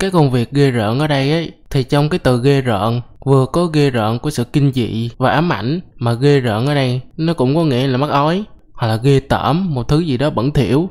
cái công việc ghê rợn ở đây ấy thì trong cái từ ghê rợn vừa có ghê rợn của sự kinh dị và ám ảnh mà ghê rợn ở đây nó cũng có nghĩa là mắc ói hoặc là ghê tởm một thứ gì đó bẩn thỉu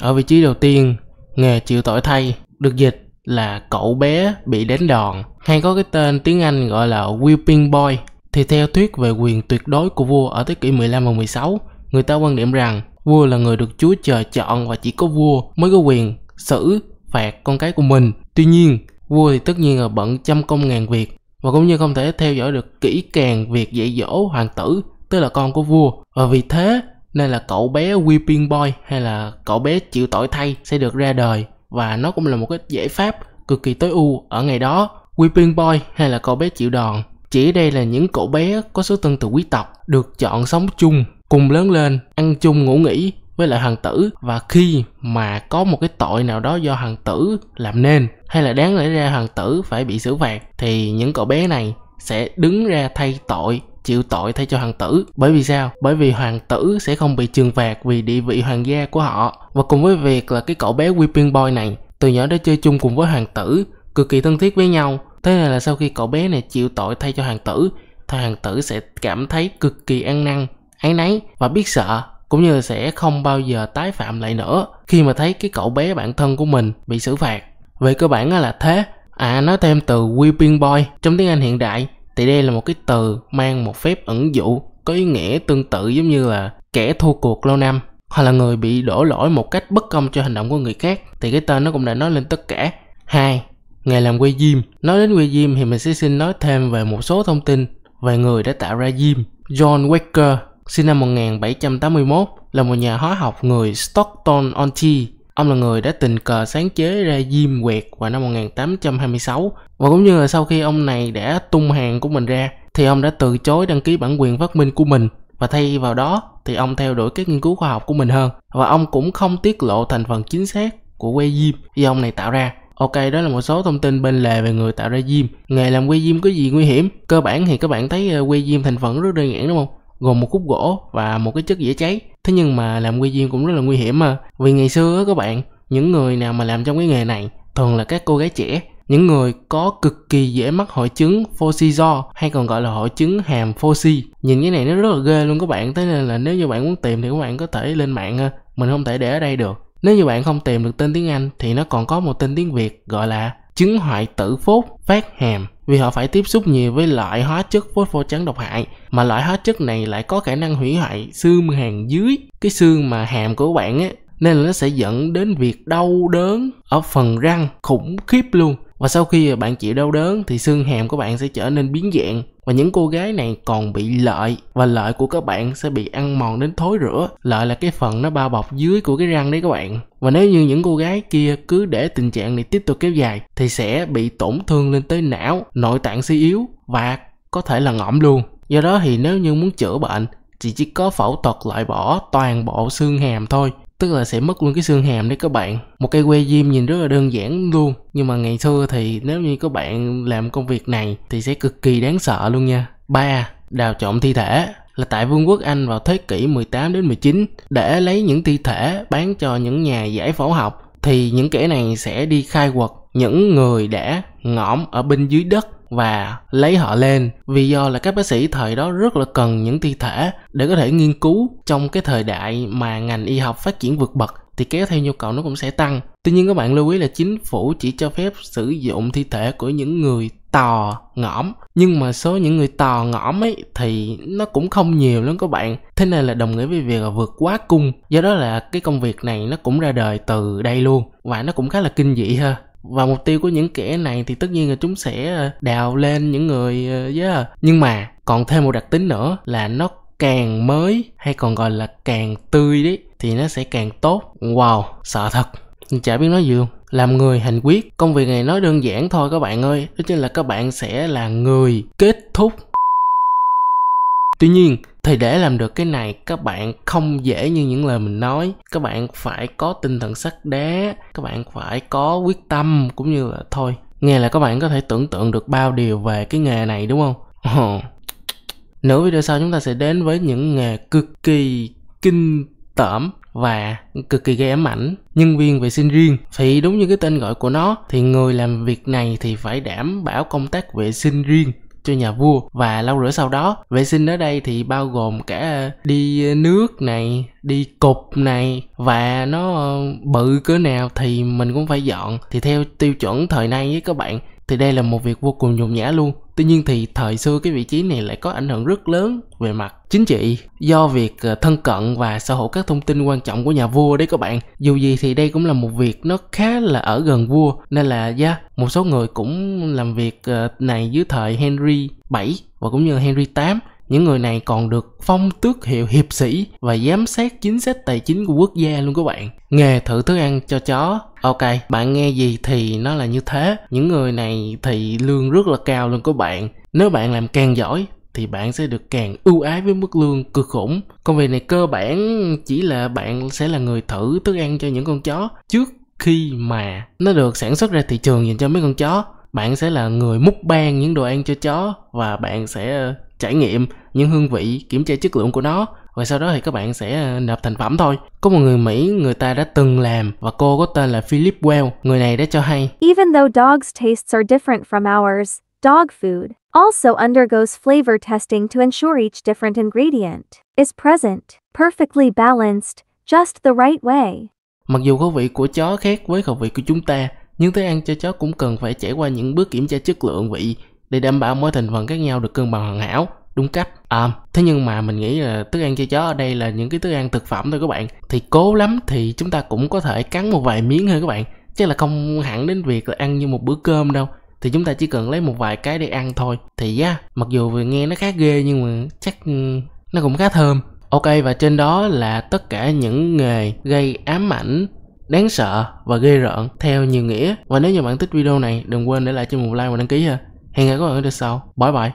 ở vị trí đầu tiên nghề chịu tội thay được dịch là cậu bé bị đánh đòn hay có cái tên tiếng Anh gọi là whipping boy thì theo thuyết về quyền tuyệt đối của vua ở thế kỷ 15 và 16 người ta quan điểm rằng vua là người được chúa trời chọn và chỉ có vua mới có quyền xử phạt con cái của mình tuy nhiên vua thì tất nhiên là bận trăm công ngàn việc và cũng như không thể theo dõi được kỹ càng việc dạy dỗ hoàng tử tức là con của vua và vì thế nên là cậu bé Weeping Boy hay là cậu bé chịu tội thay sẽ được ra đời và nó cũng là một cái giải pháp cực kỳ tối ưu ở ngày đó Weeping Boy hay là cậu bé chịu đòn chỉ đây là những cậu bé có số tân từ quý tộc được chọn sống chung cùng lớn lên ăn chung ngủ nghỉ với lại hoàng tử và khi mà có một cái tội nào đó do hoàng tử làm nên hay là đáng lẽ ra hoàng tử phải bị xử phạt thì những cậu bé này sẽ đứng ra thay tội chịu tội thay cho hoàng tử bởi vì sao bởi vì hoàng tử sẽ không bị trừng phạt vì địa vị hoàng gia của họ và cùng với việc là cái cậu bé weeping boy này từ nhỏ đã chơi chung cùng với hoàng tử cực kỳ thân thiết với nhau thế là, là sau khi cậu bé này chịu tội thay cho hoàng tử thì hoàng tử sẽ cảm thấy cực kỳ ăn năn áy náy và biết sợ cũng như sẽ không bao giờ tái phạm lại nữa khi mà thấy cái cậu bé bạn thân của mình bị xử phạt về cơ bản là thế à nói thêm từ weeping boy trong tiếng anh hiện đại thì đây là một cái từ mang một phép ẩn dụ có ý nghĩa tương tự giống như là kẻ thua cuộc lâu năm hoặc là người bị đổ lỗi một cách bất công cho hành động của người khác thì cái tên nó cũng đã nói lên tất cả hai nghề làm quay diêm nói đến quay diêm thì mình sẽ xin nói thêm về một số thông tin về người đã tạo ra diêm john waker sinh năm 1781, là một nhà hóa học người Stockton-on-Tree. Ông là người đã tình cờ sáng chế ra diêm quẹt vào năm 1826 và cũng như là sau khi ông này đã tung hàng của mình ra thì ông đã từ chối đăng ký bản quyền phát minh của mình và thay vào đó thì ông theo đuổi các nghiên cứu khoa học của mình hơn và ông cũng không tiết lộ thành phần chính xác của que diêm do ông này tạo ra Ok, đó là một số thông tin bên lề về người tạo ra diêm. Nghề làm que diêm có gì nguy hiểm? Cơ bản thì các bạn thấy ờ, que diêm thành phần rất đơn giản đúng không? gồm một khúc gỗ và một cái chất dễ cháy thế nhưng mà làm quy viên cũng rất là nguy hiểm mà vì ngày xưa các bạn những người nào mà làm trong cái nghề này thường là các cô gái trẻ những người có cực kỳ dễ mắc hội chứng Fosizo hay còn gọi là hội chứng hàm Fosi. Nhìn cái này nó rất là ghê luôn các bạn, thế nên là nếu như bạn muốn tìm thì các bạn có thể lên mạng, ờ, mình không thể để ở đây được. Nếu như bạn không tìm được tên tiếng Anh thì nó còn có một tên tiếng Việt gọi là chứng hoại tử phốt, phát hàm vì họ phải tiếp xúc nhiều với loại hóa chất phốt pho trắng độc hại mà loại hóa chất này lại có khả năng hủy hoại xương hàm dưới cái xương mà hàm của bạn á nên là nó sẽ dẫn đến việc đau đớn ở phần răng khủng khiếp luôn và sau khi bạn chịu đau đớn thì xương hàm của bạn sẽ trở nên biến dạng và những cô gái này còn bị lợi và lợi của các bạn sẽ bị ăn mòn đến thối rữa. Lợi là cái phần nó bao bọc dưới của cái răng đấy các bạn. Và nếu như những cô gái kia cứ để tình trạng này tiếp tục kéo dài thì sẽ bị tổn thương lên tới não, nội tạng suy yếu và có thể là ngõm luôn. Do đó thì nếu như muốn chữa bệnh thì chỉ có phẫu thuật loại bỏ toàn bộ xương hàm thôi tức là sẽ mất luôn cái xương hàm đấy các bạn một cây que diêm nhìn rất là đơn giản luôn nhưng mà ngày xưa thì nếu như các bạn làm công việc này thì sẽ cực kỳ đáng sợ luôn nha ba đào trộm thi thể là tại Vương quốc Anh vào thế kỷ 18 đến 19 để lấy những thi thể bán cho những nhà giải phẫu học thì những kẻ này sẽ đi khai quật những người đã ngõm ở bên dưới đất và lấy họ lên vì do là các bác sĩ thời đó rất là cần những thi thể để có thể nghiên cứu trong cái thời đại mà ngành y học phát triển vượt bậc thì kéo theo nhu cầu nó cũng sẽ tăng tuy nhiên các bạn lưu ý là chính phủ chỉ cho phép sử dụng thi thể của những người tò ngõm nhưng mà số những người tò ngõm ấy thì nó cũng không nhiều lắm các bạn thế nên là đồng nghĩa với việc là vượt quá cung do đó là cái công việc này nó cũng ra đời từ đây luôn và nó cũng khá là kinh dị ha và mục tiêu của những kẻ này thì tất nhiên là chúng sẽ ờ, đào lên những người ờ, yeah. nhưng mà còn thêm một đặc tính nữa là nó càng mới hay còn gọi là càng tươi đấy thì nó sẽ càng tốt wow sợ thật chả biết nói gì luôn làm người hành quyết công việc này nói đơn giản thôi các bạn ơi đó chính là các bạn sẽ là người kết thúc tuy nhiên thì để làm được cái này các bạn không dễ như những lời mình nói các bạn phải có tinh thần sắt đá các bạn phải có quyết tâm cũng như là thôi nghe là các bạn có thể tưởng tượng được bao điều về cái nghề này đúng không ồ nửa video sau chúng ta sẽ đến với những nghề cực kỳ kinh tởm và cực kỳ gây ám ảnh nhân viên vệ sinh riêng thì đúng như cái tên gọi của nó thì người làm việc này thì phải đảm bảo công tác vệ sinh riêng cho nhà vua và lau rửa sau đó vệ sinh ở đây thì bao gồm cả đi nước này đi cục này và nó ờ, bự cỡ nào thì mình cũng phải dọn thì theo tiêu chuẩn thời nay với các bạn thì đây là một việc vô cùng nhục nhã luôn Tuy nhiên thì thời xưa cái vị trí này lại có ảnh hưởng rất lớn về mặt chính trị do việc ờ, thân cận và sở hữu các thông tin quan trọng của nhà vua đấy các bạn. Dù gì thì đây cũng là một việc nó khá là ở gần vua nên là yeah, một số người cũng làm việc ờ, này dưới thời Henry 7 và cũng như Henry 8 những người này còn được phong tước hiệu hiệp sĩ và giám sát chính sách tài chính của quốc gia luôn các bạn nghề thử thức ăn cho chó ok bạn nghe gì thì nó là như thế những người này thì lương rất là cao luôn các bạn nếu bạn làm càng giỏi thì bạn sẽ được càng ưu ái với mức lương cực khủng. Công việc này cơ bản chỉ là bạn sẽ là người thử thức ăn cho những con chó trước khi mà nó được sản xuất ra thị trường dành cho mấy con chó. Bạn sẽ là người múc ban những đồ ăn cho chó và bạn sẽ trải nghiệm những hương vị kiểm tra chất lượng của nó và sau đó thì các bạn sẽ ờ, nộp thành phẩm thôi. Có một người Mỹ người ta đã từng làm và cô có tên là Philip Well. Người này đã cho hay. Even though dogs' tastes are different from ours, dog food also undergoes flavor testing to ensure each different ingredient is present, perfectly balanced, just the right way. Mặc dù khẩu vị của chó khác với khẩu vị của chúng ta, nhưng thức ăn cho chó cũng cần phải trải qua những bước kiểm tra chất lượng vị để đảm bảo mỗi thành phần khác nhau được cân bằng hoàn hảo đúng cách à, thế nhưng mà mình nghĩ là thức ăn cho chó ở đây là những cái thức ăn thực phẩm thôi các bạn thì cố lắm thì chúng ta cũng có thể cắn một vài miếng thôi các bạn chứ là không hẳn đến việc là ăn như một bữa cơm đâu thì chúng ta chỉ cần lấy một vài cái để ăn thôi thì yeah, mặc dù vừa nghe nó khá ghê nhưng mà chắc ừ, nó cũng khá thơm ok và trên đó là tất cả những nghề gây ám ảnh đáng sợ và ghê rợn theo nhiều nghĩa và nếu như bạn thích video này đừng quên để lại cho một like và đăng ký ha Hẹn gặp các bạn ở lần sau. Bye bye.